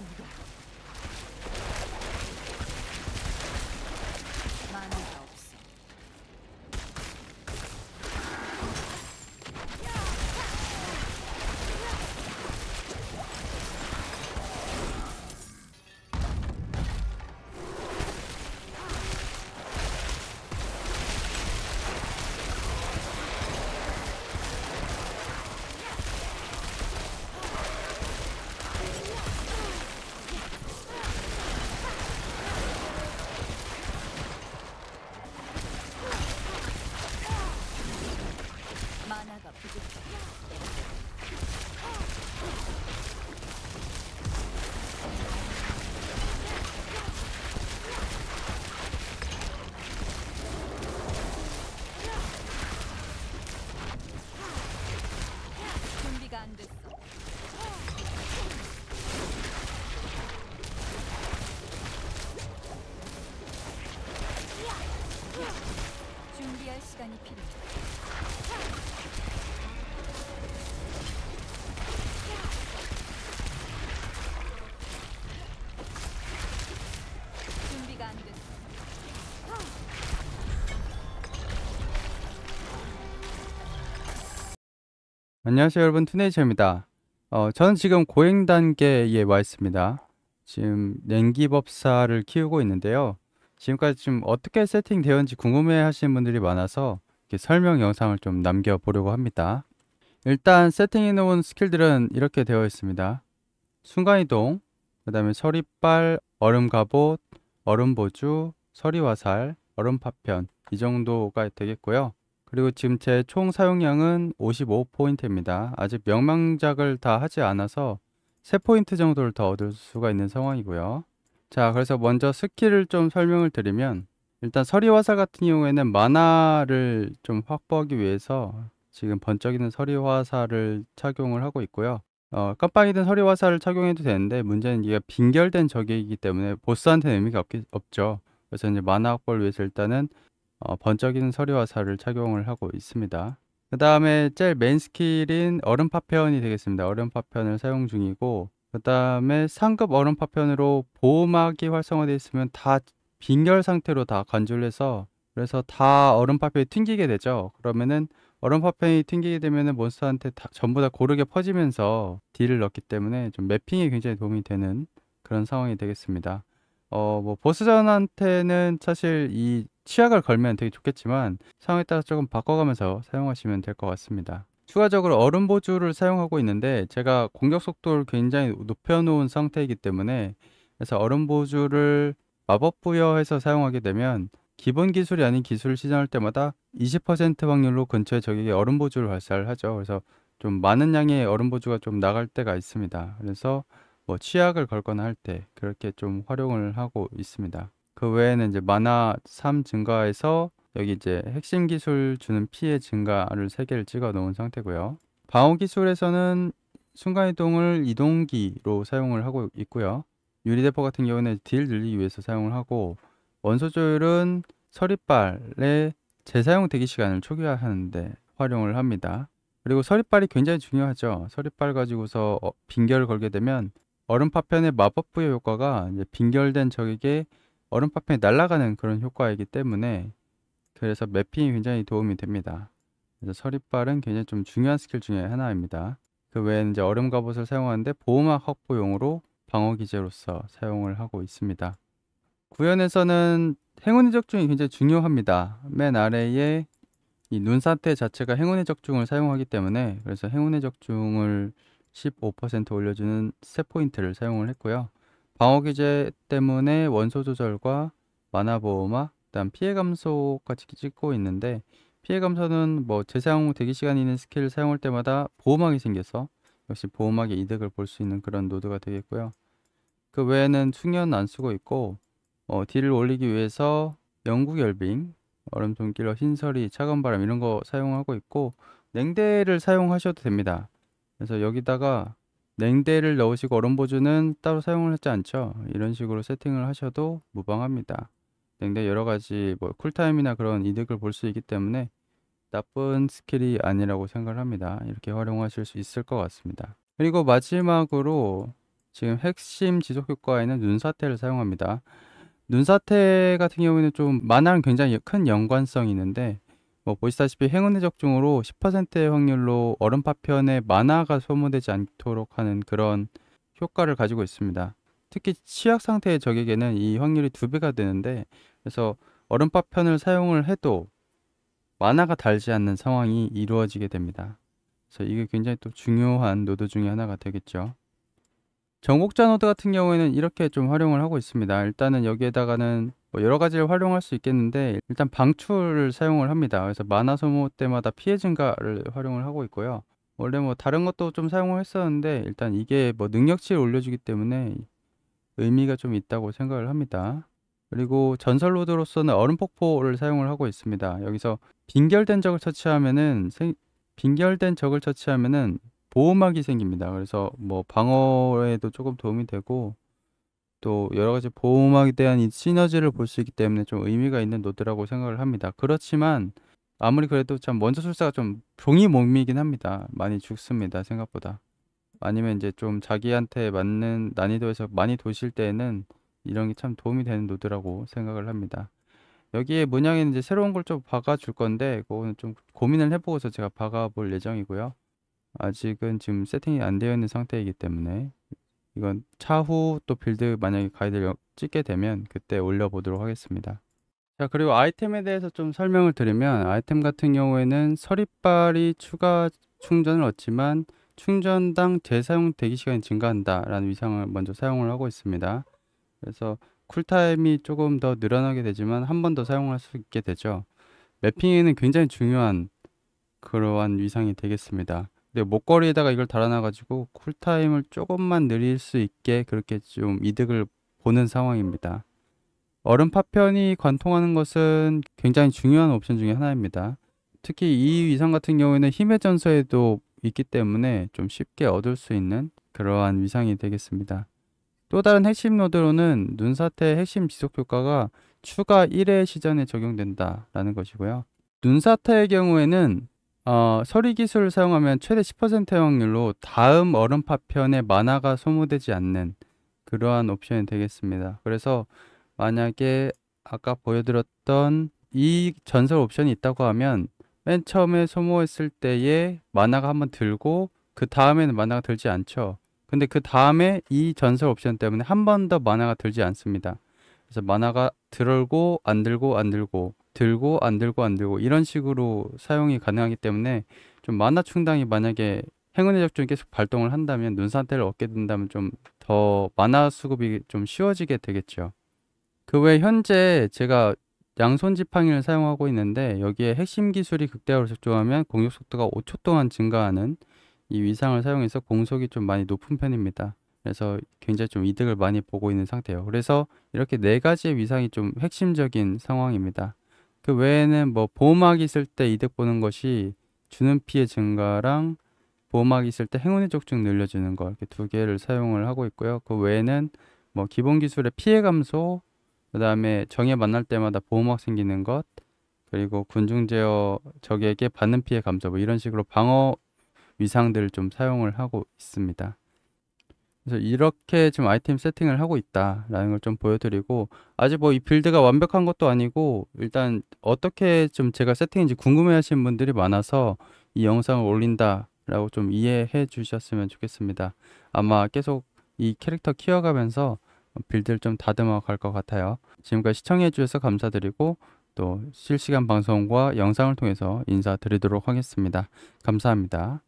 するか 시간이 필요해. 안 안녕하세요 여러분 투네이처입니다. 어, 저는 지금 고행 단계에 와 있습니다. 지금 냉기법사를 키우고 있는데요. 지금까지 좀 어떻게 세팅되었는지 궁금해 하시는 분들이 많아서 설명 영상을 좀 남겨보려고 합니다. 일단 세팅해 놓은 스킬들은 이렇게 되어 있습니다. 순간이동, 그 다음에 서리빨, 얼음갑옷, 얼음보주, 서리화살, 얼음파편 이 정도가 되겠고요. 그리고 지금 제 총 사용량은 55포인트입니다. 아직 명망작을 다 하지 않아서 3포인트 정도를 더 얻을 수가 있는 상황이고요. 자, 그래서 먼저 스킬을 좀 설명을 드리면 일단 서리화살 같은 경우에는 만화를 좀 확보하기 위해서 지금 번쩍이는 서리화살을 착용을 하고 있고요. 어, 깜빡이 든 서리화살을 착용해도 되는데 문제는 이게 빙결된 적이기 때문에 보스한테는 의미가 없기, 없죠. 그래서 이제 만화 확보를 위해서 일단은 어, 번쩍이는 서리화살을 착용을 하고 있습니다. 그 다음에 제일 메인 스킬인 얼음 파편이 되겠습니다. 얼음 파편을 사용 중이고 그다음에 상급 얼음 파편으로 보호막이 활성화되어 있으면 다 빈결 상태로 다관절해서 그래서 다 얼음 파편이 튕기게 되죠. 그러면은 얼음 파편이 튕기게 되면은 몬스터한테 다, 전부 다 고르게 퍼지면서 딜을 넣기 때문에 좀 매핑에 굉장히 도움이 되는 그런 상황이 되겠습니다. 어 뭐 보스전한테는 사실 이 치약을 걸면 되게 좋겠지만 상황에 따라 조금 바꿔가면서 사용하시면 될 것 같습니다. 추가적으로 얼음 보조를 사용하고 있는데 제가 공격 속도를 굉장히 높여 놓은 상태이기 때문에 그래서 얼음 보조를 마법 부여해서 사용하게 되면 기본 기술이 아닌 기술을 시전할 때마다 20% 확률로 근처에 적에게 얼음 보조를 발사를 하죠. 그래서 좀 많은 양의 얼음 보조가 좀 나갈 때가 있습니다. 그래서 뭐 취약을 걸거나 할 때 그렇게 좀 활용을 하고 있습니다. 그 외에는 이제 만화 3증가해서 여기 이제 핵심 기술 주는 피해 증가를 세개를 찍어 놓은 상태고요. 방어 기술에서는 순간이동을 이동기로 사용을 하고 있고요. 유리대포 같은 경우는 딜 늘리기 위해서 사용을 하고 원소 조율은 서리발의 재사용 대기 시간을 초기화하는데 활용을 합니다. 그리고 서리발이 굉장히 중요하죠. 서리발 가지고서 어, 빙결을 걸게 되면 얼음 파편의 마법 부여 효과가 이제 빙결된 적에게 얼음 파편이 날아가는 그런 효과이기 때문에 그래서 맵핑이 굉장히 도움이 됩니다. 그래서 서리발은 굉장히 좀 중요한 스킬 중에 하나입니다. 그 외에 이제 얼음 갑옷을 사용하는데 보호막 확보용으로 방어 기제로서 사용을 하고 있습니다. 구현에서는 행운의 적중이 굉장히 중요합니다. 맨 아래에 이 눈사태 자체가 행운의 적중을 사용하기 때문에 그래서 행운의 적중을 15% 올려주는 세 포인트를 사용을 했고요. 방어 기제 때문에 원소 조절과 만화 보호막 일단 피해 감소까지 찍고 있는데 피해 감소는 뭐 재사용 후 대기 시간이 있는 스킬을 사용할 때마다 보호막이 생겨서 역시 보호막의 이득을 볼 수 있는 그런 노드가 되겠고요. 그 외에는 충현 안 쓰고 있고 어, 딜을 올리기 위해서 영구열빙, 얼음 좀길러 흰설이, 차가운 바람 이런 거 사용하고 있고 냉대를 사용하셔도 됩니다. 그래서 여기다가 냉대를 넣으시고 얼음 보조는 따로 사용을 하지 않죠. 이런 식으로 세팅을 하셔도 무방합니다. 등등 여러 가지 뭐 쿨타임이나 그런 이득을 볼 수 있기 때문에 나쁜 스킬이 아니라고 생각을 합니다. 이렇게 활용하실 수 있을 것 같습니다. 그리고 마지막으로 지금 핵심 지속 효과에는 눈사태를 사용합니다. 눈사태 같은 경우에는 좀 만화랑 굉장히 큰 연관성이 있는데 뭐 보시다시피 행운의 적중으로 10%의 확률로 얼음 파편에 만화가 소모되지 않도록 하는 그런 효과를 가지고 있습니다. 특히 치약 상태의 적에게는 이 확률이 두 배가 되는데 그래서 얼음밥 편을 사용을 해도 만화가 달지 않는 상황이 이루어지게 됩니다. 그래서 이게 굉장히 또 중요한 노드 중의 하나가 되겠죠. 전곡자 노드 같은 경우에는 이렇게 좀 활용을 하고 있습니다. 일단은 여기에다가는 뭐 여러 가지를 활용할 수 있겠는데 일단 방출을 사용을 합니다. 그래서 만화 소모 때마다 피해 증가를 활용을 하고 있고요. 원래 뭐 다른 것도 좀 사용을 했었는데 일단 이게 뭐 능력치를 올려주기 때문에 의미가 좀 있다고 생각을 합니다. 그리고 전설 로드로서는 얼음 폭포를 사용을 하고 있습니다. 여기서 빙결된 적을 처치하면은 생, 빙결된 적을 처치하면은 보호막이 생깁니다. 그래서 뭐 방어에도 조금 도움이 되고 또 여러 가지 보호막에 대한 이 시너지를 볼 수 있기 때문에 좀 의미가 있는 노드라고 생각을 합니다. 그렇지만 아무리 그래도 참 먼저 술사가 좀 종이 몸이긴 합니다. 많이 죽습니다. 생각보다. 아니면 이제 좀 자기한테 맞는 난이도에서 많이 도실 때에는 이런 게 참 도움이 되는 노드라고 생각을 합니다. 여기에 문양에 이제 새로운 걸 좀 박아줄 건데 그거는 좀 고민을 해보고서 제가 박아볼 예정이고요. 아직은 지금 세팅이 안 되어 있는 상태이기 때문에 이건 차후 또 빌드 만약에 가이드를 찍게 되면 그때 올려보도록 하겠습니다. 자 그리고 아이템에 대해서 좀 설명을 드리면 아이템 같은 경우에는 서리빨이 추가 충전을 얻지만 충전당 재사용 대기시간이 증가한다 라는 위상을 먼저 사용을 하고 있습니다. 그래서 쿨타임이 조금 더 늘어나게 되지만 한 번 더 사용할 수 있게 되죠. 매핑에는 굉장히 중요한 그러한 위상이 되겠습니다. 근데 목걸이에다가 이걸 달아놔가지고 쿨타임을 조금만 늘릴 수 있게 그렇게 좀 이득을 보는 상황입니다. 얼음 파편이 관통하는 것은 굉장히 중요한 옵션 중의 하나입니다. 특히 이 위상 같은 경우에는 힘의 전서에도 있기 때문에 좀 쉽게 얻을 수 있는 그러한 위상이 되겠습니다. 또 다른 핵심 노드로는 눈사태 의 핵심 지속 효과가 추가 1회 시전에 적용된다라는 것이고요. 눈사태의 경우에는 어, 서리 기술을 사용하면 최대 1 0 확률로 다음 얼음 파편의 만화가 소모되지 않는 그러한 옵션이 되겠습니다. 그래서 만약에 아까 보여드렸던 이 전설 옵션이 있다고 하면 맨 처음에 소모했을 때에 만화가 한번 들고 그 다음에는 만화가 들지 않죠. 근데 그 다음에 이 전설 옵션 때문에 한 번 더 만화가 들지 않습니다. 그래서 만화가 들고 안 들고 안 들고 들고 안 들고 안 들고 이런 식으로 사용이 가능하기 때문에 좀 만화 충당이 만약에 행운의 적중이 계속 발동을 한다면 눈 상태를 얻게 된다면 좀 더 만화 수급이 좀 쉬워지게 되겠죠. 그 외 현재 제가 양손 지팡이를 사용하고 있는데 여기에 핵심 기술이 극대화로 집중하면 공격 속도가 5초 동안 증가하는 이 위상을 사용해서 공속이 좀 많이 높은 편입니다. 그래서 굉장히 좀 이득을 많이 보고 있는 상태예요. 그래서 이렇게 네 가지의 위상이 좀 핵심적인 상황입니다. 그 외에는 뭐 보호막 이 있을 때 이득 보는 것이 주는 피해 증가랑 보호막 이 있을 때 행운의 적중 늘려주는 거 이렇게 두 개를 사용을 하고 있고요. 그 외에는 뭐 기본 기술의 피해 감소, 그 다음에 정에 만날 때마다 보호막 생기는 것, 그리고 군중 제어 적에게 받는 피해 감소 뭐 이런 식으로 방어 위상들을 좀 사용을 하고 있습니다. 그래서 이렇게 지금 아이템 세팅을 하고 있다라는 걸 좀 보여드리고 아직 뭐 이 빌드가 완벽한 것도 아니고 일단 어떻게 좀 제가 세팅인지 궁금해하시는 분들이 많아서 이 영상을 올린다라고 좀 이해해 주셨으면 좋겠습니다. 아마 계속 이 캐릭터 키워가면서 빌드를 좀 다듬어 갈 것 같아요. 지금까지 시청해 주셔서 감사드리고 또 실시간 방송과 영상을 통해서 인사드리도록 하겠습니다. 감사합니다.